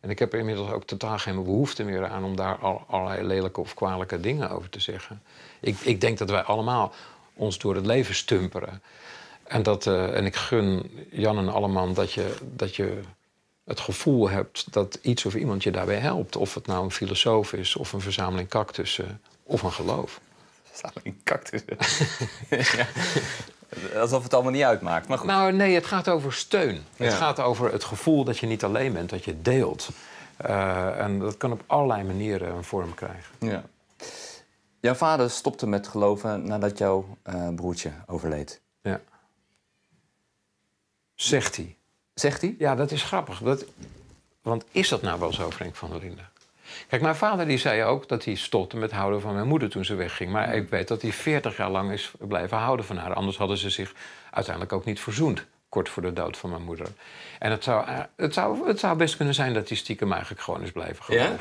En ik heb er inmiddels ook totaal geen behoefte meer aan om daar al, allerlei lelijke of kwalijke dingen over te zeggen. Ik, ik denk dat wij allemaal ons door het leven stumperen. En, dat, eh, en ik gun Jan en Alleman dat je, dat je het gevoel hebt dat iets of iemand je daarbij helpt. Of het nou een filosoof is, of een verzameling cactussen, of een geloof. Verzameling cactussen. alsof het allemaal niet uitmaakt. Maar goed. Nou, nee, het gaat over steun. Het gaat over het gevoel dat je niet alleen bent, dat je deelt. Eh, en dat kan op allerlei manieren een vorm krijgen. Ja. Jouw vader stopte met geloven nadat jouw eh, broertje overleed. Ja. Zegt hij. Zegt hij? Ja, dat is grappig. Dat... Want is dat nou wel zo, Frank van der Linden? Kijk, mijn vader die zei ook dat hij stopte met houden van mijn moeder toen ze wegging. Maar ik weet dat hij 40 jaar lang is blijven houden van haar. Anders hadden ze zich uiteindelijk ook niet verzoend. Kort voor de dood van mijn moeder. En het zou, eh, het zou, het zou best kunnen zijn dat hij stiekem eigenlijk gewoon is blijven geloven.